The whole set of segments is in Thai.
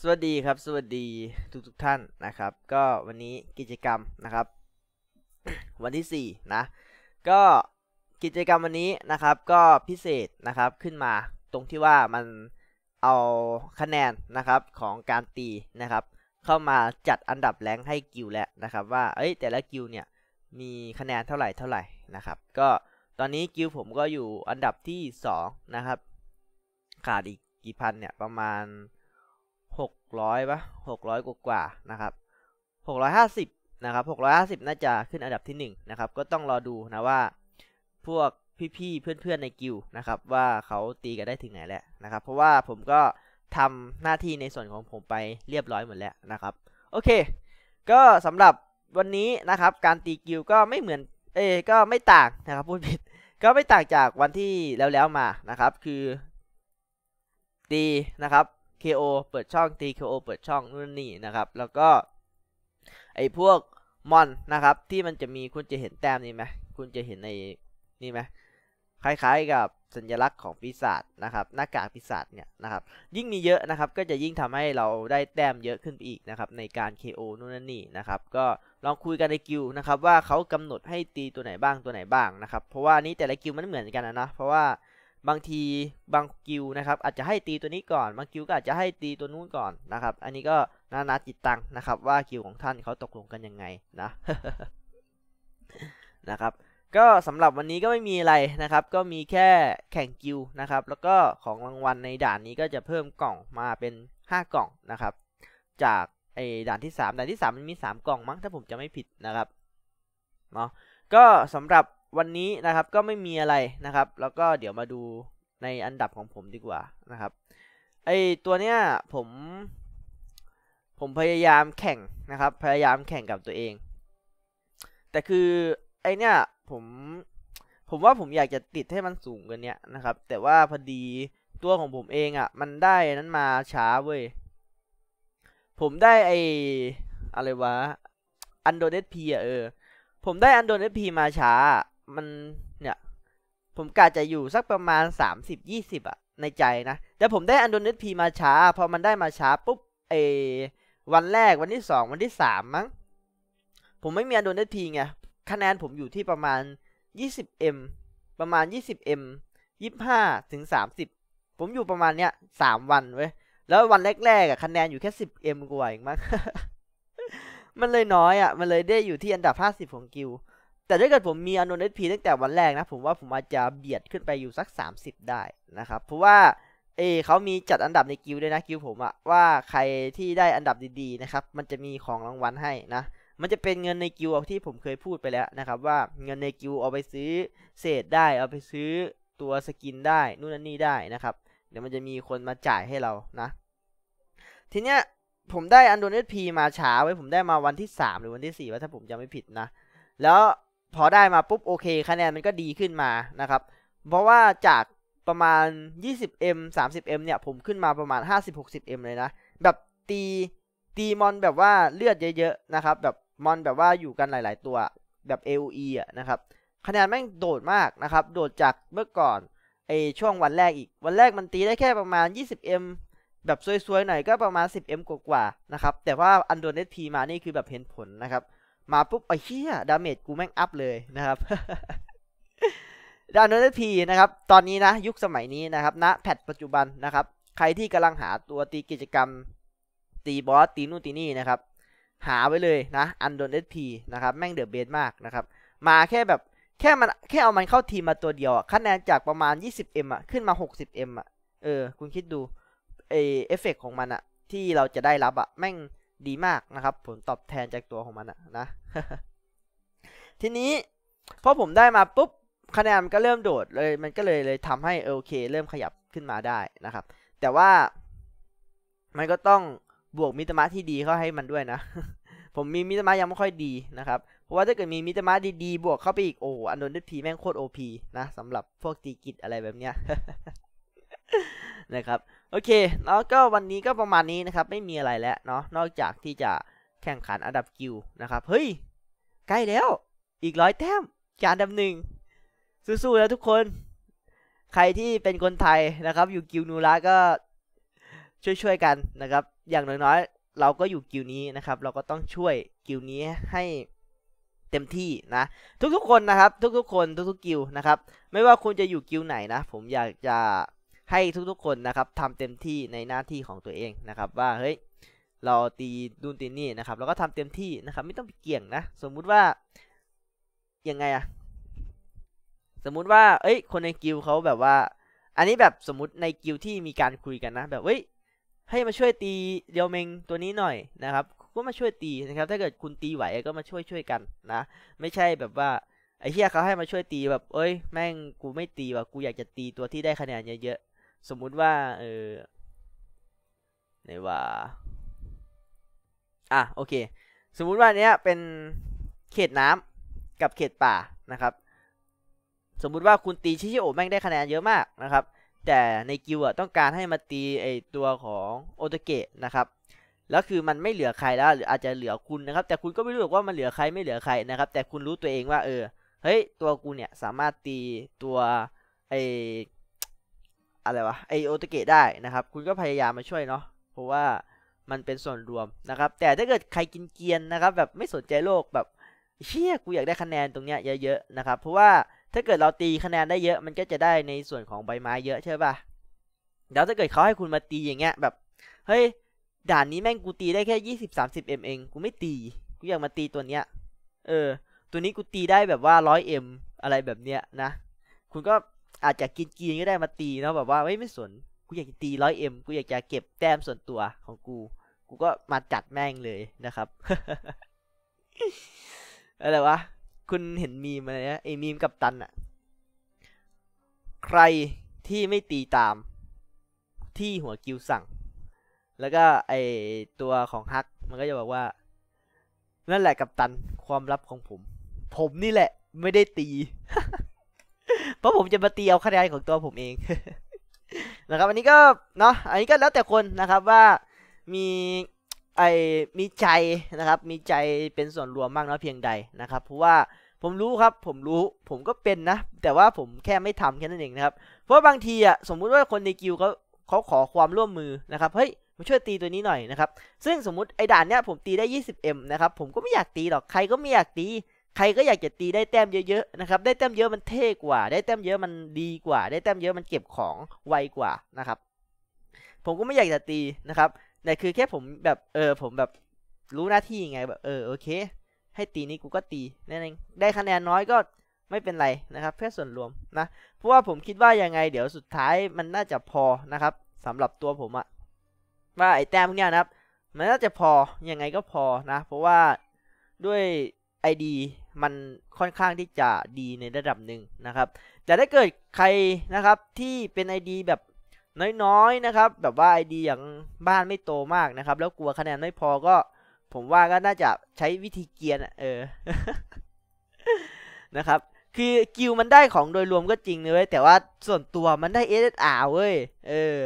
สวัสดีครับ สวัสดี ทุกทุกท่านนะครับ ก็วันนี้กิจกรรมนะครับ วันที่ 4 นะ ก็กิจกรรมวันนี้นะครับก็พิเศษนะครับขึ้นมาตรงที่ว่ามันเอาคะแนน นะ ครับ ของการตีนะครับ เข้ามาจัดอันดับแรงให้กิวแล้วนะ ครับ ว่า เอ้ยแต่ละกิวเนี่ยมีคะแนน เท่าไหร่เท่าไหร่นะครับก็ตอนนี้กิวผมก็อยู่อันดับที่2นะครับขาดอีกกี่พันเนี่ยประมาณร้อยปะหกร้อยกว่าๆนะครับหกร้อยหาสิบนะครับหกร้อยหาสิบน่าจะขึ้นอันดับที่หนึ่งนะครับก็ต้องรอดูนะว่า พวกพี่ๆเพื่อนๆในกิวนะครับว่าเขาตีกันได้ถึงไหนแล้วนะครับ เพราะว่าผมก็ทำหน้าที่ในส่วนของผมไปเรียบร้อยหมดแล้วนะครับโอเค ก็สำหรับวันนี้นะครับ การตีกิวก็ไม่เหมือนเอก็ไม่ต่างนะครับพูดผิด ก็ไม่ต่างจากวันที่แล้วๆมานะครับ คือ ตีนะครับ KO เปิดช่องตี KO เปิดช่องนู่นนี่นะครับ แล้วก็ไอพวกมอนนะครับที่มันจะมี คุณจะเห็นแต้มนี่ไหมคุณจะเห็นในนี่ไหมคล้ายๆกับสัญลักษณ์ของปีศาจนะครับหน้ากากปีศาจเนี่ยนะครับยิ่งมีเยอะนะครับ ก็จะยิ่งทำให้เราได้แต้มเยอะขึ้นไปอีกนะครับในการ KO นู่นน่นนี่นะครับก็ลองคุยกันในกิวนะครับว่าเขากำหนดให้ตีตัวไหนบ้างตัวไหนบ้างนะครับเพราะว่านี้แต่ละกิวมันเหมือนกันนะเพราะว่าบางทีบางกิวนะครับ อาจจะให้ตีตัวนี้ก่อน บางกิวก็อาจจะให้ตีตัวนู้นก่อนนะครับอันนี้ก็นานาจิตตังนะครับ ว่ากิวของท่านเขาตกลงกันยังไงนะนะครับ ก็สำหรับวันนี้ก็ไม่มีอะไรนะครับ ก็มีแค่แข่งกิวนะครับ แล้วก็ของรางวัลในด่านนี้ก็จะเพิ่มกล่องมาเป็น5กล่องนะครับจากไอ้ด่านที่3ด่านที่3มันมี 3 กล่องมั้งถ้าผมจะไม่ผิดนะครับเนาะก็สำหรับวันนี้นะครับก็ไม่มีอะไรนะครับ แล้วก็เดี๋ยวมาดูในอันดับของผมดีกว่านะครับไอตัวเนี้ยผม ผมพยายามแข่งนะครับ พยายามแข่งกับตัวเอง แต่คือไอเนี้ยผมผมว่าผมอยากจะติดให้มันสูงกันเนี้ยนะครับ แต่ว่าพอดีตัวของผมเองอะ่ะมันได้นั้นมาช้าเว้ยผมได้ไออะไรวะอันโดเดสพีอ่ะเออผมได้อันโดเดสพีมาช้ามันเนี่ย ผมกะจะอยู่สักประมาณ30 20อะในใจนะแต่ผมได้อันโดนิสพีมาช้าพอมันได้มาช้าปุ๊บเอ วันแรกวันที่2วันที่3มั้งผมไม่มีอันโดนิสพีไงคะแนนผมอยู่ที่ประมาณ 20m ประมาณ 20m 25ถึง30ผมอยู่ประมาณเนี้ย3วันเว้ย แล้ววันแรกๆอะคะแนนอยู่แค่ 10m กว่าเองมั้งมันเลยน้อยอะมันเลยได้อยู่ที่อันดับ50ของกิลแต่ถ้าเกิดผมมีอนุนิเอสพีตั้งแต่วันแรกนะผมว่าผมอาจจะเบียดขึ้นไปอยู่สัก 30 ได้นะครับเพราะว่า เอเขามีจัดอันดับในกิวด้วยนะกิวผมอะว่าใครที่ได้อันดับดีๆนะครับมันจะมีของรางวัลให้นะมันจะเป็นเงินในกิวที่ผมเคยพูดไปแล้วนะครับว่าเงินในกิวเอาไปซื้อเศษได้เอาไปซื้อตัวสกินได้นู่นนี่ได้นะครับ เดี๋ยวมันจะมีคนมาจ่ายให้เรานะ ทีเนี้ยผมได้อันโดนเอสพีมาช้าไว้ผมได้มาวันที่ 3 หรือวันที่4ว่าถ้าผมจำไม่ผิดนะ แล้วพอได้มาปุ๊บโอเค คะแนนมันก็ดีขึ้นมานะครับเพราะว่าจากประมาณ 20m 30m เนี่ยผมขึ้นมาประมาณ 50-60m เลยนะแบบตีตีมอน แบบว่าเลือดเยอะๆนะครับแบบมอนแบบว่าอยู่กันหลายๆตัวแบบ AOE อ่ะนะครับ คะแนนแม่งโดดมากนะครับ โดดจากเมื่อก่อนไอช่วงวันแรกอีกวันแรกมันตีได้แค่ประมาณ 20m แบบซวยๆหน่อยก็ประมาณ 10m กว่าๆนะครับแต่ว่าอันโดนเอพีมานี่คือแบบเห็นผลนะครับมาปุ๊บไอ้เหี้ย ดาเมจกูแม่งอัพเลยนะครับดาวน์โนลดพีนะครับ ตอนนี้นะ ยุคสมัยนี้นะครับ ณแพทปัจจุบันนะครับ ใครที่กำลังหาตัวตีกิจกรรม ตีบอสตีนู่นตีนี่นะครับ หาไว้เลยนะ อันโดนเอสพีนะครับ แม่งเดือบเบสมากนะครับ มาแค่แบบแค่มันแค่เอามันเข้าทีมมาตัวเดียวคะแนนจากประมาณ 20m อ่ะขึ้นมา 60m อ่ะเออคุณคิดดูเอเอฟเฟกของมันอ่ะ ที่เราจะได้รับ อ่ะแม่งดีมากนะครับผลตอบแทนจากตัวของมันอะนะทีนี้พอผมได้มาปุ๊บคะแนนมันก็เริ่มโดดเลย มันก็เลยเลยทำให้โอเค เริ่มขยับขึ้นมาได้นะครับ แต่ว่ามันก็ต้องบวกมิตรมะที่ดีเข้าให้มันด้วยนะผมมีมิตรมะยังไม่ค่อยดีนะครับเพราะว่าถ้าเกิดมีมิตรมะดีๆบวกเข้าไปอีกโอ้อันโดนดิพีแม่งโคตรโอพีนะสำหรับพวกตีกิจอะไรแบบเนี้ยนะครับโอเคแล้วก็วันนี้ก็ประมาณนี้นะครับไม่มีอะไรแล้วเนาะนอกจากที่จะแข่งขันอันดับกิวนะครับเฮ้ย ใกล้แล้ว อีกร้อยแต้มจานดับหนึ่งสู้ๆแล้วทุกคนใครที่เป็นคนไทยนะครับ อยู่กิวนูระก็ช่วยๆกันนะครับ อย่างน้อยๆเราก็อยู่กิวนี้นะครับ เราก็ต้องช่วยกิวนี้ให้เต็มที่นะทุกๆคนนะครับ ทุกๆคน ทุกๆกิวนะครับ ไม่ว่าคุณจะอยู่กิวไหนนะผมอยากจะให้ทุกๆ คนนะครับทำเต็มที่ในหน้าที่ของตัวเองนะครับ ว่าเฮ้ย เราตีดูนตีนี่นะครับเราก็ทำเต็มที่นะครับ ไม่ต้องไปเกี่ยงนะ สมมุติว่ายังไงอะสมมุติว่าเอ้ย คนในกิลเขาแบบว่า อันนี้แบบสมมติในกิลที่มีการคุยกันนะ แบบเฮ้ยให้มาช่วยตีเดียวเมง ตัวนี้หน่อยนะครับก็มาช่วยตีนะครับ ถ้าเกิดคุณตีไหวก็มาช่วยช่วยกันนะ ไม่ใช่แบบว่าไอ้เฮียเขาให้มาช่วยตีแบบเอ้ยแม่ง กูไม่ตีว่ะกูอยากจะตีตัวที่ได้คะแนนเยอะสมมุติว่าเออไหนว่าอ่ะโอเคสมมุติว่าเนี้ยเป็นเขตน้ำกับเขตป่านะครับ สมมุติว่าคุณตีชิชิโอแม่งได้คะแนนเยอะมากนะครับ แต่ในกิวอะต้องการให้มาตีไอตัวของโอตเกะนะครับแล้วคือมันไม่เหลือใครแล้วหรืออาจจะเหลือคุณนะครับ แต่คุณก็ไม่รู้ว่ามัน เหลือใครไม่เหลือใครนะครับแต่คุณรู้ตัวเองว่าเออเฮ้ย ตัวกูเนี่ยสามารถตีตัวไออะไรวะไอโอตเกะได้นะครับ คุณก็พยายามมาช่วยเนาะเพราะว่ามันเป็นส่วนรวมนะครับ แต่ถ้าเกิดใครกินเกียนนะครับ แบบไม่สนใจโลกแบบเชี่ยกูอยากได้คะแนนตรงเนี้ยเยอะๆนะครับ เพราะว่าถ้าเกิดเราตีคะแนนได้เยอะมันก็จะได้ในส่วนของใบไม้เยอะใช่ป่ะแล้วถ้าเกิดเขาให้คุณมาตีอย่างเงี้ย แบบเฮ้ยด่านนี้แม่งกูตี ได้แค่ยี่สิบสามสิบเอ็มเองกูไม่ตีกูอยากมาตีตัวเนี้ยเออตัวนี้กูตีได้แบบว่าร้อยเอ็มอะไรแบบเนี้ยนะ คุณก็อาจจะกินกีนก็ได้มาตีเนาะแบบว่าไม่ไม่สนกูอยากจะตีร้อยเอ็มกูอยากจะเก็บแต้มส่วนตัวของกู กูก็มาจัดแม่งเลยนะครับอะไรวะคุณเห็นมีมอะไรนะไอ้มีมกับตันอะใครที่ไม่ตีตาม ที่หัวกิวสั่ง แล้วก็ไอตัวของฮักมันก็จะบอกว่า นั่นแหละกับตันความลับของผมผมนี่แหละ ไม่ได้ตีราะผมจะมาตีเอาคะแนนของตัวผมเอง นะครับ อันนี้ก็เนาะอันนี้ก็แล้วแต่คนนะครับว่ามีไอมีใจนะครับ มีใจเป็นส่วนรวมมากน้อยเพียงใดนะครับเพราะว่าผมรู้ครับผมรู้ผมก็เป็นนะแต่ว่าผมแค่ไม่ทำแค่นั้นเองนะครับเพราะบางทีอ่ะสมมุติว่าคนในกิวเขาเขาขอความร่วมมือนะครับเฮ้ยมาช่วยตีตัวนี้หน่อยนะครับซึ่งสมมติไอ้ด่านเนี้ยผมตีได้ 20m นะครับผมก็ไม่อยากตีหรอกใครก็ไม่อยากตีใครก็อยากจะตีได้แต้มเยอะๆนะครับ ได้แต้มเยอะมันเท่กว่า ได้แต้มเยอะมันดีกว่า ได้แต้มเยอะมันเก็บของไวกว่านะครับ ผมก็ไม่อยากจะตีนะครับ แต่คือแค่ผมแบบเออผมแบบรู้หน้าที่ไงแบบเออโอเค ให้ตีนี้กูก็ตีนั่นเองได้คะแนนน้อยก็ไม่เป็นไรนะครับเพื่อส่วนรวมนะ เพราะว่าผมคิดว่ายังไง เดี๋ยวสุดท้ายมันน่าจะพอนะครับ สำหรับตัวผมอะว่าไอ้แต้มพวกเนี้ยนะครับมันน่าจะพอยังไงก็พอนะ เพราะว่าด้วย ID มันค่อนข้างที่จะดีในระดับหนึ่งนะครับ แต่ถ้าเกิดใครนะครับที่เป็น ID แบบน้อย ๆ นะครับ แบบว่า ID อย่างบ้านไม่โตมากนะครับ แล้วกลัวคะแนนไม่ พอก็ ผมว่าก็น่าจะใช้วิธีเกียร์เออ นะครับ คือ กิวมันได้ของโดยรวมก็จริงเลยแต่ว่าส่วนตัวมันได้ SSR เว้ย เออ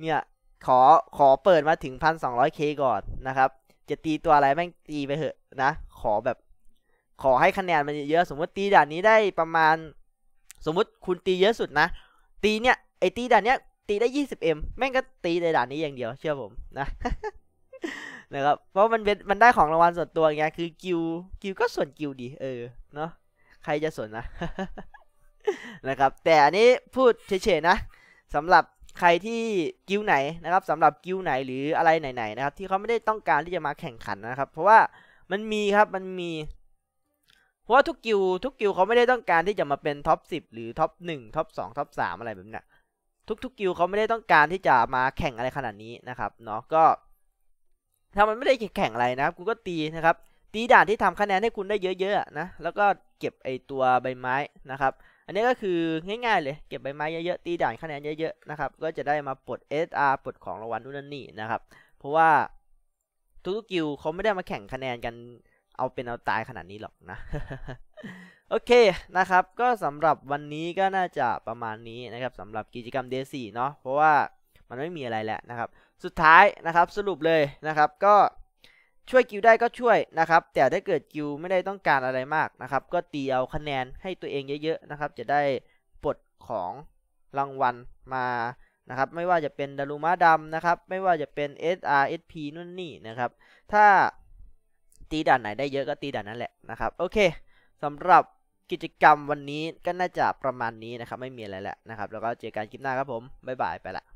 เนี่ยขอขอเปิดมาถึง 1,200K ก่อนนะครับ จะตีตัวอะไรแม่งตีไปเหอะนะขอแบบขอให้คะแนนมันเยอะ สมมติตีด่านนี้ได้ประมาณ สมมติคุณตีเยอะสุดนะ ตีเนี่ยไอตีด่านเนี้ยตีได้ยี่สิบเอ็มแม่งก็ตีในด่านนี้อย่างเดียวเชื่อผมนะ นะครับ เพราะมันเป็นมันได้ของรางวัลส่วนตัวไงคือกิวกิวก็ส่วนกิวดี เออ เนาะใครจะส่วนนะนะครับแต่อันนี้พูดเฉยๆนะ สำหรับใครที่กิวไหนนะครับ สำหรับกิวไหนหรืออะไรไหนๆนะครับที่เขาไม่ได้ต้องการที่จะมาแข่งขันนะครับ เพราะว่ามันมีครับ มันมีเพราะว่าทุกกิวทุกกิวเขาไม่ได้ต้องการที่จะมาเป็นท็อปสิบหรือท็อปหนึ่งท็อปสองท็อปสามอะไรแบบนี้ทุกๆกิวเขาไม่ได้ต้องการที่จะมาแข่งอะไรขนาดนี้นะครับเนาะ ก็ถ้ามันไม่ได้แข่งอะไรนะครับคุณก็ตีนะครับ ตีด่านที่ทำคะแนนให้คุณได้เยอะๆนะ แล้วก็เก็บไอตัวใบไม้นะครับ อันนี้ก็คือง่ายๆเลย เก็บใบไม้เยอะๆ ตีด่านคะแนนเยอะๆนะครับ ก็จะได้มาปลด SR ปลดของรางวัลนู่นนี่นะครับ เพราะว่าทุกๆกิลเขาไม่ได้มาแข่งคะแนนกันเอาเป็นเอาตายขนาดนี้หรอกนะ โอเคนะครับ ก็สำหรับวันนี้ก็น่าจะประมาณนี้นะครับสำหรับกิจกรรมเดซี่เนาะเพราะว่ามันไม่มีอะไรแล้วนะครับสุดท้ายนะครับสรุปเลยนะครับก็ช่วยกิวได้ก็ช่วยนะครับ แต่ถ้าเกิดกิวไม่ได้ต้องการอะไรมากนะครับ ก็ตีเอาคะแนนให้ตัวเองเยอะๆนะครับจะได้ปลดของรางวัลมานะครับไม่ว่าจะเป็นดารุมะดำนะครับไม่ว่าจะเป็น SRSP นู่นนี่นะครับถ้าตีด่านไหนได้เยอะก็ตีด่านนั้นแหละนะครับโอเคสำหรับกิจกรรมวันนี้ก็น่าจะประมาณนี้นะครับไม่มีอะไรแล้วนะครับแล้วก็เจอกันคลิปหน้าครับผม บ๊ายบายไปละ